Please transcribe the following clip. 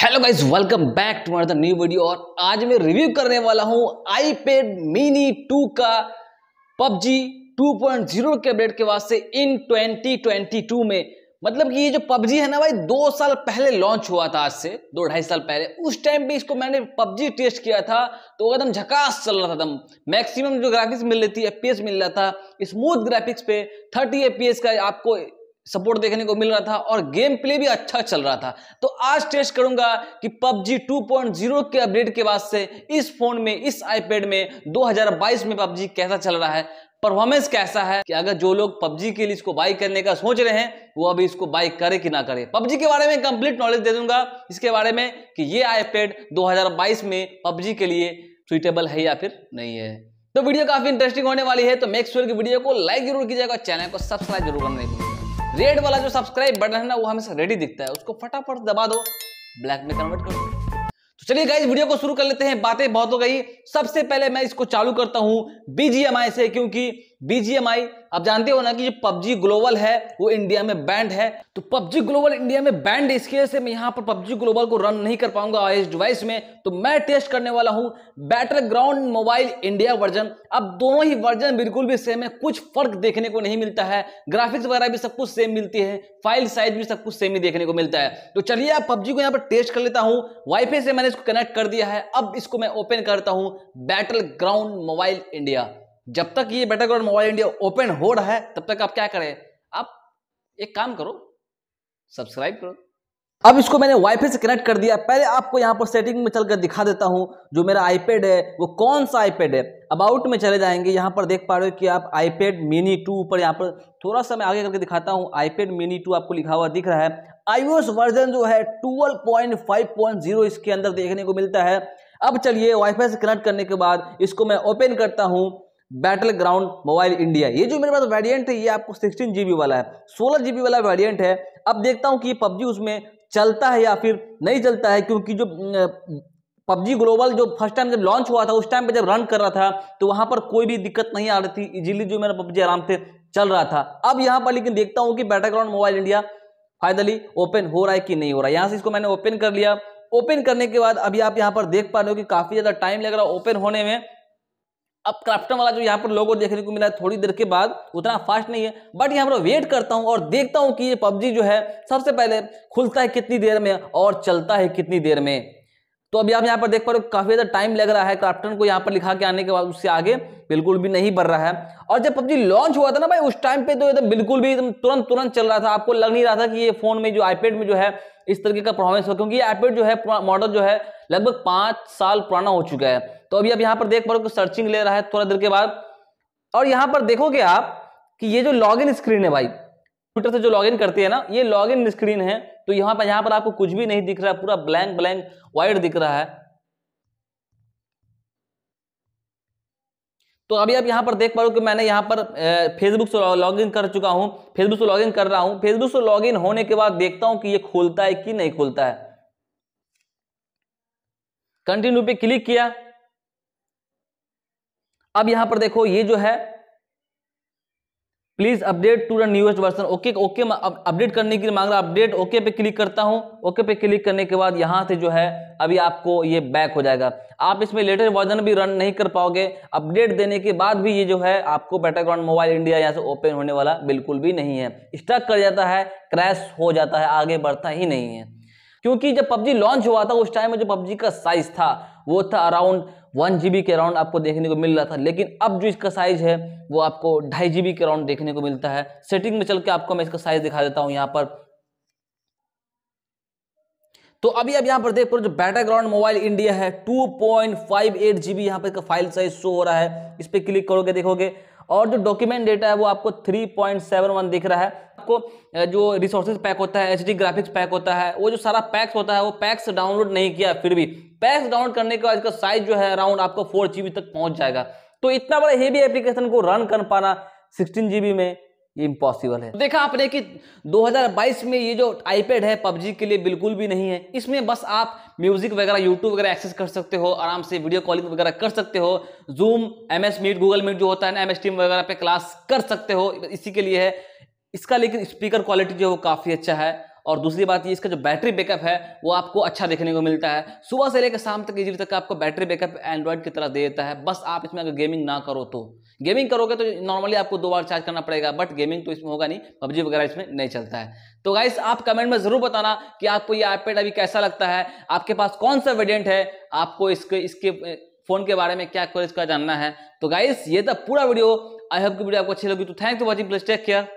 hello guys welcome back to another new video और आज मैं रिव्यू करने वाला हूँ आईपैड मिनी 2 का पबजी 2.0 पॉइंट जीरो के अपडेट के वास्ते इन 2022 में मतलब कि ये जो पबजी है ना भाई दो साल पहले लॉन्च हुआ था आज से दो ढाई साल पहले उस टाइम पे इसको मैंने पबजी टेस्ट किया था तो एकदम झकास चल रहा था एकदम मैक्सिमम जो ग्राफिक्स मिल रही थी एफ मिल रहा था स्मूथ ग्राफिक्स पे थर्टी एफ का आपको सपोर्ट देखने को मिल रहा था और गेम प्ले भी अच्छा चल रहा था तो आज टेस्ट करूंगा कि PUBG 2.0 के अपडेट के बाद से इस फोन में इस आईपैड में 2022 में PUBG कैसा चल रहा है परफॉर्मेंस कैसा है कि अगर जो लोग पबजी के लिए इसको बाई करने का सोच रहे हैं वो अभी इसको बाई करे कि ना करे पबजी के बारे में कंप्लीट नॉलेज दे दूंगा इसके बारे में कि ये आईपैड 2022 में पबजी के लिए सुइटेबल है या फिर नहीं है तो वीडियो काफी इंटरेस्टिंग होने वाली है तो मेक्सर की वीडियो को लाइक जरूर कीजिएगा चैनल को सब्सक्राइब जरूर करने के लिए रेड वाला जो सब्सक्राइब बटन है ना वो हमेशा रेडी दिखता है उसको फटाफट दबा दो ब्लैक में कन्वर्ट कर दो तो चलिए गाइज वीडियो को शुरू कर लेते हैं बातें बहुत हो गई सबसे पहले मैं इसको चालू करता हूं बीजीएमआई से क्योंकि बीजीएमआई आप जानते हो ना कि जो पबजी ग्लोबल है वो इंडिया में बैंड है तो पबजी ग्लोबल इंडिया में बैंड इसके वजह से मैं यहाँ पर पबजी ग्लोबल को रन नहीं कर पाऊंगा इस डिवाइस में तो मैं टेस्ट करने वाला हूँ battle ground mobile India version अब दोनों ही वर्जन बिल्कुल भी सेम है कुछ फर्क देखने को नहीं मिलता है ग्राफिक्स वगैरह भी सब कुछ सेम मिलती है फाइल साइज भी सब कुछ सेम ही देखने को मिलता है तो चलिए आप पबजी को यहाँ पर टेस्ट कर लेता हूँ वाईफाई से मैंने इसको कनेक्ट कर दिया है अब इसको मैं ओपन करता हूँ बैटल ग्राउंड मोबाइल इंडिया जब तक ये battle ground mobile India open हो रहा है तब तक आप क्या करें आप एक काम करो सब्सक्राइब करो अब इसको मैंने वाईफाई से कनेक्ट कर दिया पहले आपको यहाँ पर सेटिंग में चलकर दिखा देता हूँ जो मेरा आईपैड है वो कौन सा आईपैड है अबाउट में चले जाएंगे यहाँ पर देख पा रहे हो कि आप आईपैड मिनी टू ऊपर यहाँ पर थोड़ा सा मैं आगे करके दिखाता हूँ आईपैड मिनी टू आपको लिखा हुआ दिख रहा है आईओएस वर्जन जो है ट्वेल्व इसके अंदर देखने को मिलता है अब चलिए वाईफाई से कनेक्ट करने के बाद इसको मैं ओपन करता हूँ बैटल ग्राउंड मोबाइल इंडिया ये जो मेरे पास वेरिएंट है ये आपको सिक्सटीन जीबी वाला है सोलह जीबी वाला वेरिएंट है अब देखता हूँ कि ये पबजी उसमें चलता है या फिर नहीं चलता है क्योंकि जो पबजी ग्लोबल जो फर्स्ट टाइम जब लॉन्च हुआ था उस टाइम पे जब रन कर रहा था तो वहां पर कोई भी दिक्कत नहीं आ रही थी इजिली जो मेरा पबजी आराम से चल रहा था अब यहाँ पर लेकिन देखता हूँ कि battle ground mobile India finally open हो रहा है कि नहीं हो रहा है यहाँ से इसको मैंने ओपन कर लिया ओपन करने के बाद अभी आप यहाँ पर देख पा रहे हो कि काफ़ी ज़्यादा टाइम लग रहा है ओपन होने में अब क्राफ्टन वाला जो यहाँ पर लोगों देखने को मिला है थोड़ी देर के बाद उतना फास्ट नहीं है बट यहाँ पर वेट करता हूँ और देखता हूँ कि ये पबजी जो है सबसे पहले खुलता है कितनी देर में और चलता है कितनी देर में तो अभी आप यहाँ पर देख पा रहे हो काफ़ी ज़्यादा टाइम लग रहा है क्राफ्टन को यहाँ पर लिखा के आने के बाद उससे आगे बिल्कुल भी नहीं बढ़ रहा है और जब पबजी लॉन्च हुआ था ना भाई उस टाइम पे तो एकदम बिल्कुल भी एकदम तुरंत तुरंत चल रहा था आपको लग नहीं रहा था कि ये फोन में जो आईपैड में जो है इस तरीके का परफॉर्मेंस हो क्योंकि एपेड जो है मॉडल जो है लगभग पांच साल पुराना हो चुका है तो अभी आप यहाँ पर देख पा रहे हो सर्चिंग ले रहा है थोड़ा देर के बाद और यहाँ पर देखोगे आप कि ये जो लॉगिन स्क्रीन है भाई ट्विटर से जो लॉगिन करते हैं ना ये लॉगिन स्क्रीन है तो यहाँ पर यहाँ पर आपको कुछ भी नहीं दिख रहा है पूरा ब्लैंक ब्लैंक वाइट दिख रहा है तो अभी आप यहाँ पर देख पा रहे हो कि मैंने यहाँ पर फेसबुक से लॉग इन कर चुका हूँ फेसबुक से लॉग इन कर रहा हूँ फेसबुक से लॉग इन होने के बाद देखता हूँ कि ये खोलता है कि नहीं खोलता है कंटिन्यू पे क्लिक किया अब यहाँ पर देखो ये जो है please update to the newest version okay okay update करने के लिए मांग रहा अपडेट ओके पे क्लिक करता हूँ ओके पे क्लिक करने के बाद यहाँ से जो है अभी आपको ये बैक हो जाएगा आप इसमें लेटेस्ट वर्जन भी रन नहीं कर पाओगे अपडेट देने के बाद भी ये जो है आपको बैटाग्राउंड मोबाइल इंडिया यहाँ से ओपन होने वाला बिल्कुल भी नहीं है स्टक कर जाता है क्रैश हो जाता है आगे बढ़ता ही नहीं है क्योंकि जब पबजी लॉन्च हुआ था उस टाइम में जो पबजी का साइज था वो था अराउंड वन जी के अराउंड आपको देखने को मिल रहा था लेकिन अब जो इसका साइज है वो आपको ढाई जी के अराउंड देखने को मिलता है सेटिंग में चल के आपको मैं इसका साइज दिखा देता हूँ यहाँ पर तो अभी आप यहाँ पर देख पर जो ग्राउंड मोबाइल इंडिया है 2.58 पॉइंट जीबी यहाँ पर इसका फाइल साइज शो हो रहा है इस पर क्लिक करोगे देखोगे और जो डॉक्यूमेंट डेटा है वो आपको 3.71 दिख रहा है आपको जो रिसोर्सेज पैक होता है एच ग्राफिक्स पैक होता है वो जो सारा पैक्स होता है वो पैक्स डाउनलोड नहीं किया फिर भी पैक्स डाउनलोड करने के बाद इसका साइज जो है अराउंड आपको फोर तक पहुंच जाएगा तो इतना बड़ा हेवी एप्लीकेशन को रन कर पाना सिक्सटीन में ये इम्पॉसिबल है देखा आपने कि 2022 में ये जो आईपैड है पबजी के लिए बिल्कुल भी नहीं है इसमें बस आप म्यूजिक वगैरह यूट्यूब वगैरह एक्सेस कर सकते हो आराम से वीडियो कॉलिंग वगैरह कर सकते हो Zoom MS Meet Google Meet जो होता है ना एम टीम वगैरह पे क्लास कर सकते हो इसी के लिए है इसका लेकिन स्पीकर क्वालिटी जो है वो काफ़ी अच्छा है और दूसरी बात ये इसका जो बैटरी बैकअप है वो आपको अच्छा देखने को मिलता है सुबह से लेकर शाम तक इजी तक आपको बैटरी बैकअप एंड्रॉयड की तरह दे देता है बस आप इसमें अगर गेमिंग ना करो तो गेमिंग करोगे तो नॉर्मली आपको दो बार चार्ज करना पड़ेगा बट गेमिंग तो इसमें होगा नहीं पबजी वगैरह इसमें नहीं चलता है तो गाइस आप कमेंट में जरूर बताना कि आपको ये आईपैड अभी कैसा लगता है आपके पास कौन सा वेरियंट है आपको इसके इसके फोन के बारे में क्या कुछ का जानना है तो गाइस ये था पूरा वीडियो आई होप की वीडियो आपको अच्छी लगी तो thank for watching plus take care